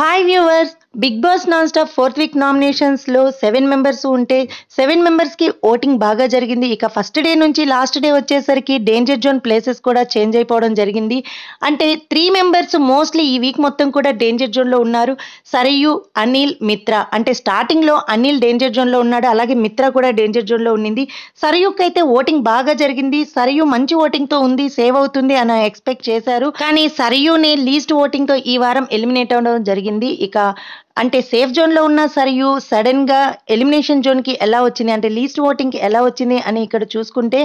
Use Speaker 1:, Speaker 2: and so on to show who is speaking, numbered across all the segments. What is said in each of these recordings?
Speaker 1: Hi viewers, Bigg Boss Non Stop fourth week నామినేషన్స్లో seven members ఉంటే seven మెంబర్స్కి voting బాగా జరిగింది ఇక ఫస్ట్ డే నుంచి లాస్ట్ డే వచ్చేసరికి డేంజర్ జోన్ ప్లేసెస్ కూడా చేంజ్ అయిపోవడం జరిగింది అంటే త్రీ మెంబర్స్ మోస్ట్లీ ఈ వీక్ మొత్తం కూడా డేంజర్ జోన్లో ఉన్నారు సరయు అనిల్ మిత్ర అంటే స్టార్టింగ్లో అనిల్ డేంజర్ జోన్లో ఉన్నాడు అలాగే మిత్ర కూడా డేంజర్ జోన్లో ఉండింది సరయుకి అయితే ఓటింగ్ బాగా జరిగింది సరయు మంచి ఓటింగ్తో ఉంది సేవ్ అవుతుంది అని ఎక్స్పెక్ట్ చేశారు కానీ సరయుని లీస్ట్ ఓటింగ్తో ఈ వారం ఎలిమినేట్ అవ్వడం జరిగింది ఇక అంటే సేఫ్ జోన్లో ఉన్నా సరియు సడన్గా ఎలిమినేషన్ జోన్కి ఎలా వచ్చింది అంటే లీస్ట్ ఓటింగ్కి ఎలా వచ్చింది అని ఇక్కడ చూసుకుంటే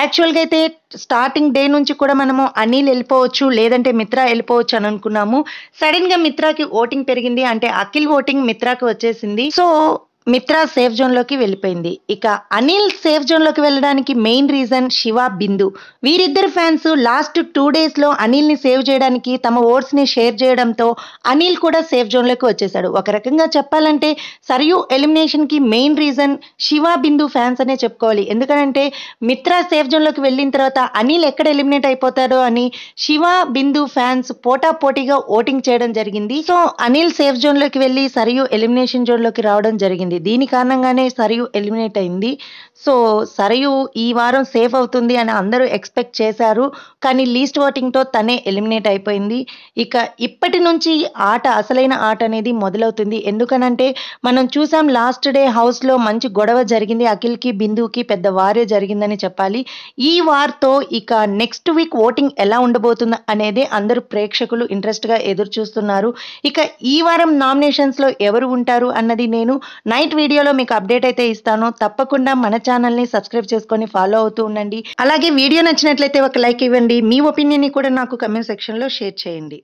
Speaker 1: యాక్చువల్గా అయితే స్టార్టింగ్ డే నుంచి కూడా మనము అనిల్ వెళ్ళిపోవచ్చు లేదంటే మిత్ర వెళ్ళిపోవచ్చు అని అనుకున్నాము సడన్గా మిత్రాకి ఓటింగ్ పెరిగింది అంటే అఖిల్ ఓటింగ్ మిత్రాకి వచ్చేసింది సో మిత్ర సేఫ్ జోన్లోకి వెళ్ళిపోయింది ఇక అనిల్ సేఫ్ జోన్లోకి వెళ్ళడానికి మెయిన్ రీజన్ శివ బిందు వీరిద్దరు ఫ్యాన్స్ లాస్ట్ టూ డేస్లో అనిల్ని సేవ్ చేయడానికి తమ ఓట్స్ని షేర్ చేయడంతో అనిల్ కూడా సేఫ్ జోన్లోకి వచ్చేశాడు ఒక రకంగా చెప్పాలంటే సరియు ఎలిమినేషన్కి main reason Shiva Bindu fans అనే చెప్పుకోవాలి ఎందుకంటే మిత్ర సేఫ్ జోన్లోకి వెళ్ళిన తర్వాత అనిల్ ఎక్కడ ఎలిమినేట్ అయిపోతాడో అని శివ బిందు ఫ్యాన్స్ పోటా పోటీగా ఓటింగ్ చేయడం జరిగింది సో అనిల్ సేఫ్ జోన్లోకి వెళ్ళి సరియు ఎలిమినేషన్ జోన్లోకి రావడం జరిగింది జరిగింది దీని కారణంగానే సరియు ఎలిమినేట్ అయింది సో సరయు ఈ వారం సేఫ్ అవుతుంది అని అందరూ ఎక్స్పెక్ట్ చేశారు కానీ లీస్ట్ ఓటింగ్తో తనే ఎలిమినేట్ అయిపోయింది ఇక ఇప్పటి నుంచి ఆట అసలైన ఆట అనేది మొదలవుతుంది ఎందుకనంటే మనం చూసాం లాస్ట్ డే హౌస్లో మంచి గొడవ జరిగింది అఖిల్కి బిందుకి పెద్ద వారే జరిగిందని చెప్పాలి ఈ వార్తో ఇక నెక్స్ట్ వీక్ ఓటింగ్ ఎలా ఉండబోతుంది అనేది అందరూ ప్రేక్షకులు ఇంట్రెస్ట్గా ఎదురు చూస్తున్నారు ఇక ఈ వారం నామినేషన్స్లో ఎవరు ఉంటారు అన్నది నేను నైన్ నైట్ వీడియోలో మీకు అప్డేట్ అయితే ఇస్తాను తప్పకుండా మన ఛానల్ని సబ్స్క్రైబ్ చేసుకొని ఫాలో అవుతూ ఉండండి అలాగే వీడియో నచ్చినట్లయితే ఒక లైక్ ఇవ్వండి మీ ఒపీనియన్ని కూడా నాకు కమెంట్ సెక్షన్లో షేర్ చేయండి